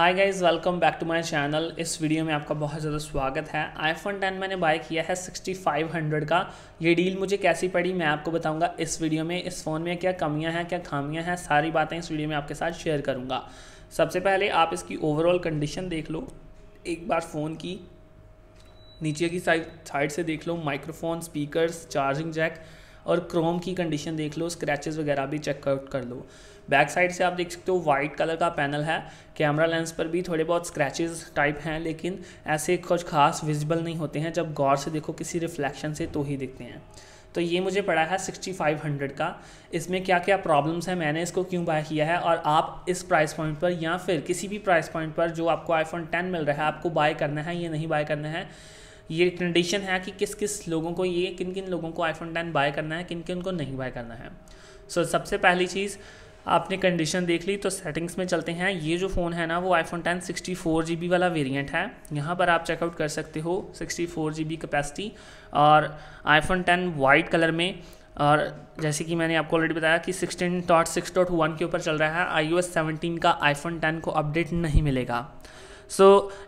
hi guys welcome back to my channel इस video में आपका बहुत ज़्यादा स्वागत है आईफोन 10 मैंने बाय किया है 6500 का ये डील मुझे कैसी पड़ी मैं आपको बताऊंगा इस वीडियो में इस फ़ोन में क्या कमियां हैं क्या खामियां हैं सारी बातें इस वीडियो में आपके साथ शेयर करूंगा सबसे पहले आप इसकी ओवरऑल कंडीशन देख लो एक बार फ़ोन की नीचे की साइड साइड से देख लो माइक्रोफोन स्पीकर चार्जिंग जैक और क्रोम की कंडीशन देख लो स्क्रैचेस वगैरह भी चेकआउट कर लो बैक साइड से आप देख सकते हो वाइट कलर का पैनल है कैमरा लेंस पर भी थोड़े बहुत स्क्रैचेस टाइप हैं लेकिन ऐसे कुछ खास विजिबल नहीं होते हैं जब गौर से देखो किसी रिफ्लेक्शन से तो ही दिखते हैं तो ये मुझे पड़ा है 6500 का इसमें क्या क्या प्रॉब्लम्स हैं मैंने इसको क्यों बाय किया है और आप इस प्राइस पॉइंट पर या फिर किसी भी प्राइस पॉइंट पर जो आपको आईफोन 10 मिल रहा है आपको बाय करना है या नहीं बाय करना है ये कंडीशन है कि किस किस लोगों को ये किन किन लोगों को आईफोन टेन बाय करना है किन किन को नहीं बाय करना है सो so, सबसे पहली चीज़ आपने कंडीशन देख ली तो सेटिंग्स में चलते हैं ये जो फ़ोन है ना वो iPhone ten sixty four G B वाला वेरिएंट है यहाँ पर आप चेकआउट कर सकते हो sixty four G B capacity और आईफोन टेन वाइट कलर में और जैसे कि मैंने आपको ऑलरेडी बताया कि sixteen dot six dot one के ऊपर चल रहा है आई ओ एस सेवनटीन का आईफोन टेन को अपडेट नहीं मिलेगा सो so,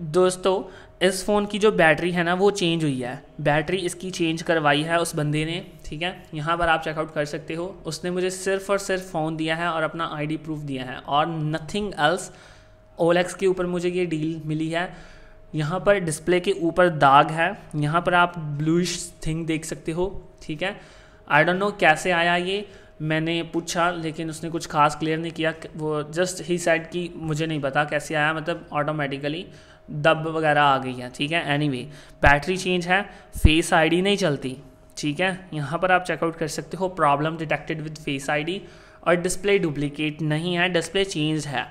दोस्तों इस फ़ोन की जो बैटरी है ना वो चेंज हुई है बैटरी इसकी चेंज करवाई है उस बंदे ने ठीक है यहाँ पर आप चेकआउट कर सकते हो उसने मुझे सिर्फ और सिर्फ फ़ोन दिया है और अपना आईडी प्रूफ दिया है और नथिंग एल्स ओलेक्स के ऊपर मुझे ये डील मिली है यहाँ पर डिस्प्ले के ऊपर दाग है यहाँ पर आप ब्लूश थिंग देख सकते हो ठीक है आई डोंट नो कैसे आया ये मैंने पूछा लेकिन उसने कुछ खास क्लियर नहीं किया वो जस्ट ही साइड कि मुझे नहीं पता कैसे आया मतलब ऑटोमेटिकली दब वगैरह आ गई है ठीक है एनी anyway, बैटरी चेंज है फेस आईडी नहीं चलती ठीक है यहाँ पर आप चेकआउट कर सकते हो problem detected with face ID और डिस्प्ले डुप्लीकेट नहीं है डिस्प्ले चेंज है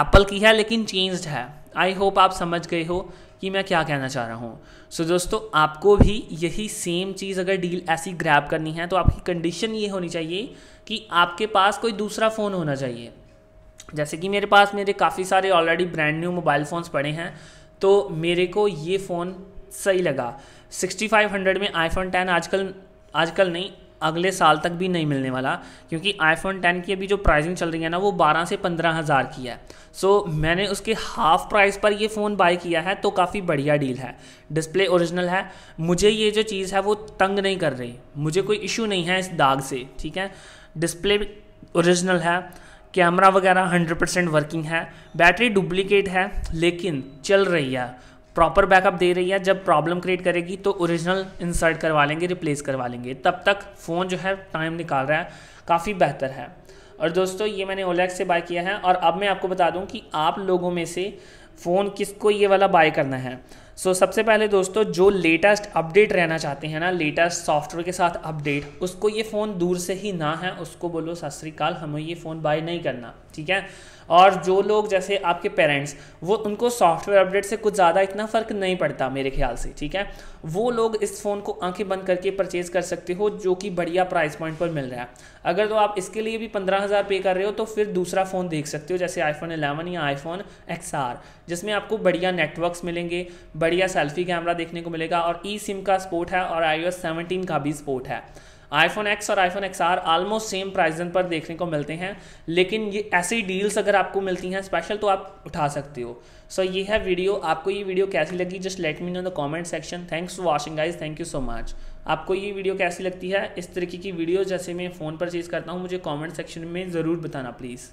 एप्पल की है लेकिन चेंज्ड है आई होप आप समझ गए हो कि मैं क्या कहना चाह रहा हूँ सो so, दोस्तों आपको भी यही सेम चीज़ अगर डील ऐसी ग्रैब करनी है तो आपकी कंडीशन ये होनी चाहिए कि आपके पास कोई दूसरा फ़ोन होना चाहिए जैसे कि मेरे पास मेरे काफ़ी सारे already brand new mobile phones पड़े हैं तो मेरे को ये फ़ोन सही लगा हंड्रेड में आईफोन टेन आजकल आजकल नहीं अगले साल तक भी नहीं मिलने वाला क्योंकि आईफोन टेन की अभी जो प्राइसिंग चल रही है ना वो बारह से पंद्रह हज़ार की है सो so, मैंने उसके हाफ प्राइस पर ये फ़ोन बाय किया है तो काफ़ी बढ़िया डील है डिस्प्ले ओरिजिनल है मुझे ये जो चीज़ है वो तंग नहीं कर रही मुझे कोई इशू नहीं है इस दाग से ठीक है डिस्प्ले ओरिजिनल है कैमरा वगैरह 100% वर्किंग है बैटरी डुप्लीकेट है लेकिन चल रही है प्रॉपर बैकअप दे रही है जब प्रॉब्लम क्रिएट करेगी तो ओरिजिनल इंसर्ट करवा लेंगे रिप्लेस करवा लेंगे तब तक फ़ोन जो है टाइम निकाल रहा है काफ़ी बेहतर है और दोस्तों ये मैंने ओलेक्स से बाय किया है और अब मैं आपको बता दूं कि आप लोगों में से फ़ोन किसको ये वाला बाय करना है सो so, सबसे पहले दोस्तों जो लेटेस्ट अपडेट रहना चाहते हैं ना लेटेस्ट सॉफ्टवेयर के साथ अपडेट उसको ये फ़ोन दूर से ही ना है उसको बोलो सत श्रीकाल हमें ये फ़ोन बाय नहीं करना ठीक है और जो लोग जैसे आपके पेरेंट्स वो उनको सॉफ्टवेयर अपडेट से कुछ ज़्यादा इतना फ़र्क नहीं पड़ता मेरे ख्याल से ठीक है वो लोग इस फ़ोन को आंखें बंद करके परचेज़ कर सकते हो जो कि बढ़िया प्राइस पॉइंट पर मिल रहा है अगर तो आप इसके लिए भी पंद्रह हज़ार पे कर रहे हो तो फिर दूसरा फ़ोन देख सकते हो जैसे आईफोन एलेवन या आईफोन एक्स जिसमें आपको बढ़िया नेटवर्कस मिलेंगे बढ़िया सेल्फी कैमरा देखने को मिलेगा और ई सिम का स्पोर्ट है और आई ओ का भी स्पोर्ट है आईफोन एक्स और iPhone X R almost same prices पर देखने को मिलते हैं लेकिन ये ऐसी डील्स अगर आपको मिलती हैं स्पेशल तो आप उठा सकते हो सो so, ये है वीडियो आपको ये वीडियो कैसी लगी just let me know the comment section thanks for watching guys thank you so much आपको ये वीडियो कैसी लगती है इस तरीके की वीडियो जैसे मैं फ़ोन पर चीज़ करता हूँ मुझे कॉमेंट सेक्शन में ज़रूर बताना प्लीज़